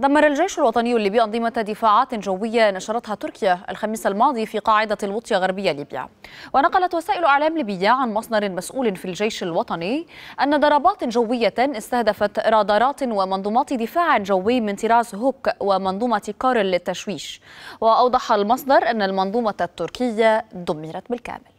دمر الجيش الوطني الليبي أنظمة دفاعات جوية نشرتها تركيا الخميس الماضي في قاعدة الوطية غربية ليبيا ونقلت وسائل أعلام ليبية عن مصدر مسؤول في الجيش الوطني أن ضربات جوية استهدفت رادارات ومنظومات دفاع جوي من طراز هوك ومنظومة كارل للتشويش وأوضح المصدر أن المنظومة التركية دمرت بالكامل